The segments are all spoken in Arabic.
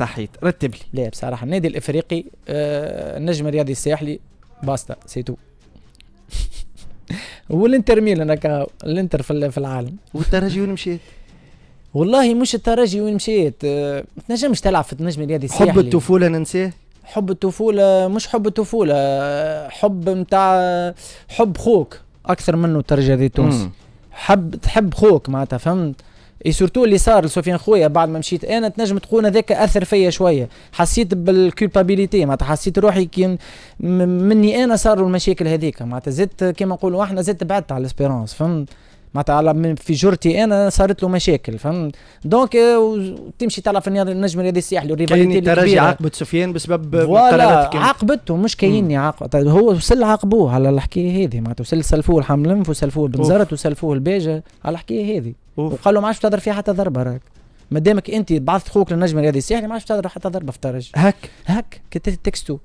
صحيت رتب لي لا بصراحه النادي الافريقي آه النجم الرياضي الساحلي باستا سيتو والانتر ميلان هكا الانتر في العالم والترجي وين مشيت؟ والله مش الترجي وين مشيت آه، ما تنجمش تلعب في النجم الرياضي الساحلي حب الطفوله ننساه حب الطفوله مش حب الطفوله حب نتاع حب خوك اكثر منه الترجي الرياضي التونسي حب تحب خوك معناتها فهمت اي سورتو اللي صار لسفيان خويا بعد ما مشيت انا تنجم تقول هذاك اثر فيا شويه حسيت بالكولبابيليتي ما حسيت روحي كي مني انا صاروا المشاكل هذيك ما زدت كيما نقولوا احنا زدت بعدت على الاسبيرونس فهمت معناتها على في جرتي انا صارت له مشاكل فهمت دونك آه، تمشي تلعب في النجم الرياضي الساحلي والريفاليتي كاين الترجي عاقبت سفيان بسبب قرارات عاقبته مش كايني عاقب طيب، هو وصل عاقبوه على الحكايه هذه معناتها وصل سلفوه الحمل لنف وسلفوه بنزرت وسلفوه الباجه على الحكايه هذه وقال له ما عادش تهضر فيها حتى ضربه راك ما دامك انت بعثت خوك للنجم الرياضي الساحلي ما عادش تهضر حتى ضربه في الترجي هك هك تكستو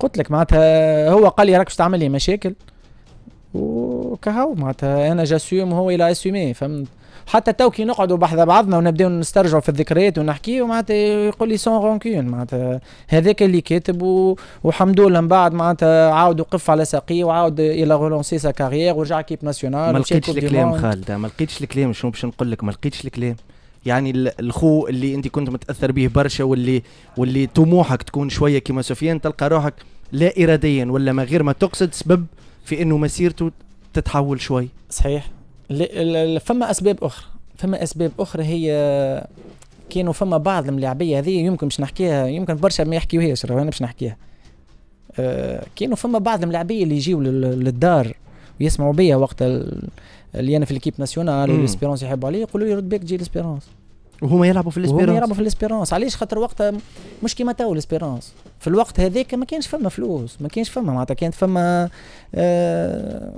قلت لك معناتها هو قال لي راك باش تعمل لي مشاكل هكا معناتها انا جاسيوم وهو يلا اسيومي فهمت حتى تو كي نقعدوا بحذا بعضنا ونبداو نسترجعوا في الذكريات ونحكيو معناتها يقول لي سون رونكون معناتها هذاك اللي كاتب والحمد وحمد لله من بعد معناتها عاود وقف على ساقيه وعاود الى رولونسي سا كارير ورجع كيب ناسيونال ما لقيتش الكلام خالد ما لقيتش الكلام شنو باش نقول لك ما لقيتش الكلام يعني الخو اللي انت كنت متاثر به برشا واللي واللي طموحك تكون شويه كيما سفيان تلقى روحك لا اراديا ولا ما غير ما تقصد سبب في انه مسيرته تتحول شوي صحيح فما اسباب اخرى فما اسباب اخرى هي كانوا فما بعض الملاعبيه هذه يمكن باش نحكيها يمكن برشا ما يحكيوهاش انا باش نحكيها أه كانوا فما بعض الملاعبيه اللي يجيو للدار ويسمعوا بيا وقت اللي انا في الكيب ناسيونال والاسبيرونس يحبوا عليا يقولوا لي رد بيك تجي الاسبيرونس وهما يلعبوا في الاسبيرونس وهما يلعبوا في الاسبيرونس علاش خاطر وقتها مش كيما تو الاسبيرونس في الوقت هذاك ما كانش فما فلوس ما كانش فما معناتها كانت فما آه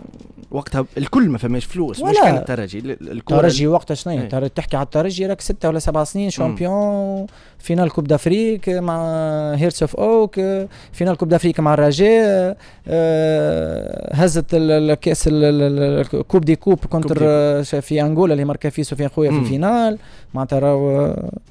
وقتها الكل ما فماش فلوس ولا. مش كان الترجي الترجي وقتها شنو إيه. تحكي على الترجي راك ستة ولا سبع سنين شامبيون فينال كوب دافريك مع هيرس اوف اوك فينال كوب دافريك مع الرجاء آه هزت الكاس الكوب دي كوب كونتر في انغولا اللي ماركا فيه سفيان خويا في الفينال معناتها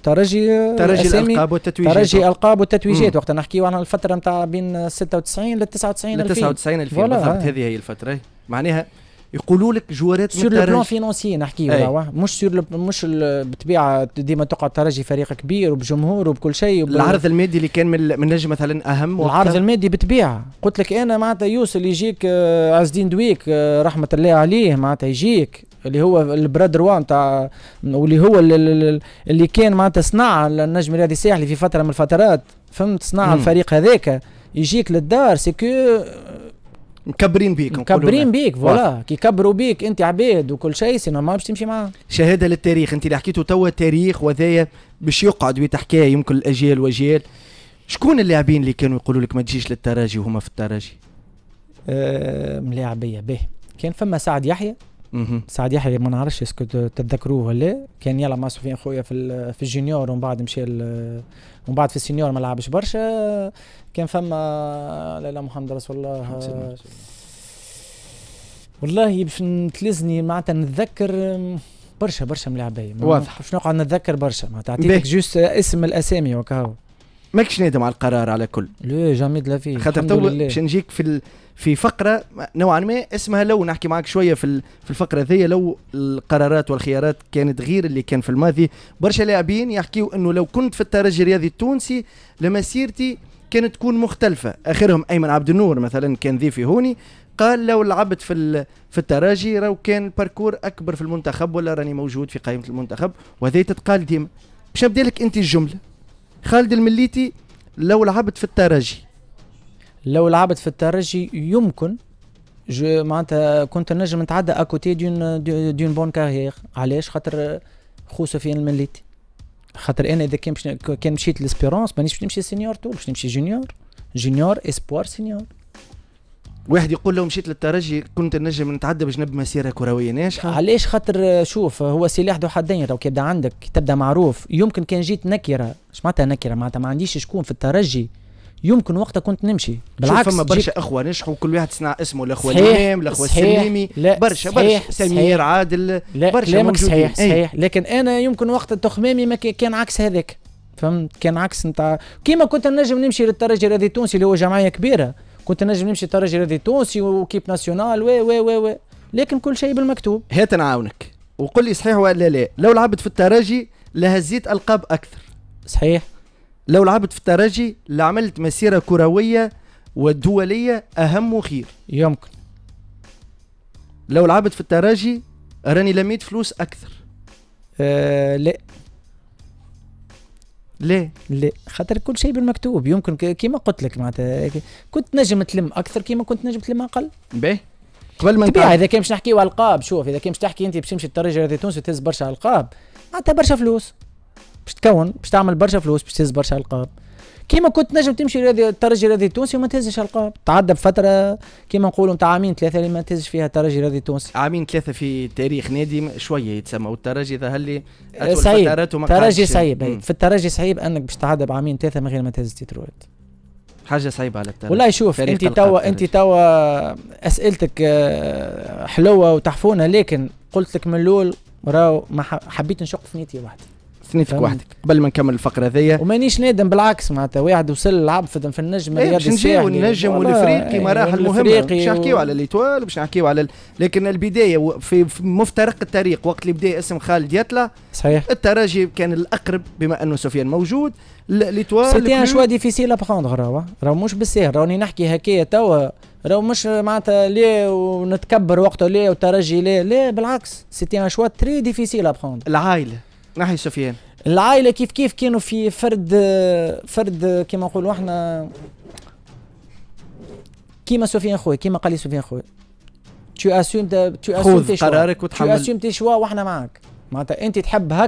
ترجي ترجي الالقاب والتتويجات ترجي القاب والتتويجات وقت نحكيو عن الفتره نتاع بين 96 ل 99 ل 99 2000 بالضبط هذه هي الفتره معناها يقولوا لك جوارات سور لو بلون فينونسي نحكيو مش سور مش بالطبيعه ديما تقعد ترجي فريق كبير وبجمهور وبكل شيء وب... العرض المادي اللي كان من نجم مثلا اهم العرض وقتها. المادي بالطبيعه قلت لك انا معناتها يوصل يجيك آه، عز الدين دويك آه، رحمه الله عليه معناتها يجيك اللي هو البراد روان تاع واللي هو اللي, اللي كان معناتها صنع النجم الرياضي الساحلي في فتره من الفترات فهمت صنع الفريق هذاك يجيك للدار سي كو مكبرين بيك مكبرين بيك فوالا كي كبروا بيك انت عباد وكل شيء سي نورمال باش تمشي معاهم شهاده للتاريخ انت اللي حكيته توا تاريخ وذايا باش يقعد ويتحكى يمكن الاجيال واجيال شكون اللاعبين اللي كانوا يقولوا لك ما تجيش للتراجي وهما في التراجي؟ أه ملاعبيه به كان فما سعد يحيى سعد يحيى ما نعرفش اسكو تتذكروه ولا كان يلعب مع سفيان خويا في في الجونيور ومن بعد مشى ومن بعد في السينيور ما لعبش برشا كان فما لا لا محمد رسول الله والله باش نتلزني معناتها نتذكر برشا برشا ملاعبيه واضح باش نقعد نتذكر برشا معناتها تعطيك جوست اسم الاسامي وكاو ماكش نادم على القرار على كل لا جامي دلا في خاطر تو باش نجيك في في فقره نوعا ما اسمها لو نحكي معك شويه في في الفقره ذي لو القرارات والخيارات كانت غير اللي كان في الماضي برشا لاعبين يحكيوا انه لو كنت في الترجي الرياضي التونسي لمسيرتي كانت تكون مختلفه اخرهم ايمن عبد النور مثلا كان ضيفي هوني قال لو لعبت في في التراجي راهو كان باركور اكبر في المنتخب ولا راني موجود في قائمه المنتخب وهذه تتقال ديما باش نبدا لك انت الجمله خالد المليتي لو لعبت في التراجي لو لعبت في الترجي يمكن جو معناتها كنت نجم نتعدى اكوتي دون دون بون كارير علاش خاطر خو سفيان المليتي خاطر انا اذا كان كان مشيت لسبيرونس مانيش باش نمشي سينيور تو باش نمشي جونيور جونيور اسبوار سينيور واحد يقول لو مشيت للترجي كنت نجم نتعدى باش نبني مسيره كرويه ناجحه علاش خاطر شوف هو سلاح ذو حدين لو يبدا عندك تبدا معروف يمكن كان جيت نكره اش معناتها نكره معناتها ما عنديش شكون في الترجي يمكن وقتها كنت نمشي بالعكس فما برشا اخوه نجحوا كل واحد صنع اسمه الاخوه الامام الاخوه السليمي برشا برشا سمير عادل لا برشا كلامك صحيح إيه. صحيح لكن انا يمكن وقت تخمامي ما كان عكس هذاك فهمت كان عكس نتاع كيما كنت نجم نمشي للترجي الرياضي التونسي اللي هو جمعيه كبيره كنت نجم نمشي للترجي الرياضي التونسي وكيب ناسيونال و و و لكن كل شيء بالمكتوب هات نعاونك وقل لي صحيح ولا لا لو لعبت في الترجي لهزيت القاب اكثر صحيح لو لعبت في الترجي لعملت مسيرة كروية ودولية أهم وخير يمكن لو لعبت في الترجي راني لميت فلوس أكثر أه لا ليه؟ لا خاطر كل شيء بالمكتوب يمكن كيما قلت لك معناتها كنت نجم تلم اكثر كيما كنت نجم تلم اقل باهي قبل ما طبيعي اذا كان باش نحكيو القاب شوف اذا كان باش تحكي انت باش تمشي الترجي الرياضي التونسي تهز برشا القاب معناتها برشا فلوس باش تكون باش تعمل برشا فلوس باش تهز برشا القاب كيما كنت نجم تمشي رياضي ترجي رياضي تونسي وما تهزش القاب تعدى بفتره كيما نقولوا نتاع عامين ثلاثه اللي ما تهزش فيها ترجي الرياضي تونسي عامين ثلاثه في تاريخ نادي شويه يتسمى والترجي ظهر لي صعيب الترجي صعيب في الترجي صعيب انك باش تعدى بعامين ثلاثه من غير ما تهز تيتروات حاجه صعيبه على الترجي والله شوف انت توا انت توا اسئلتك آه، حلوه وتحفونه لكن قلت لك من الاول راهو حبيت نشق في نيتي واحده سنيفك وحدك قبل ما نكمل الفقره هذيا ومانيش نادم بالعكس معناتها واحد وصل لعب في النجم ايه باش نجيو النجم والافريقي إيه، مراحل مهمه باش نحكيو على ليتوال باش نحكيو على لكن البدايه في, مفترق الطريق وقت اللي بدا اسم خالد يطلع صحيح الترجي كان الاقرب بما انه سفيان موجود ليتوال سيتي ان شوا ديفيسيل ابخوندغ راهو راهو مش بالساهل راني نحكي هكايا توا راهو مش معناتها ليه ونتكبر وقته ليه والترجي ليه لا بالعكس سيتي ان شوا تري ديفيسيل ابخوندغ العائله نحي سفيان العائله كيف كيف كانوا في فرد فرد كما نقولوا احنا كيما سفيان خويا كيما قال لي سفيان خويا تو اسيوم تو اسيوم تي choix قرارك وتحمل تو اسيوم تي choix واحنا معاك معناتها انت تحب هكا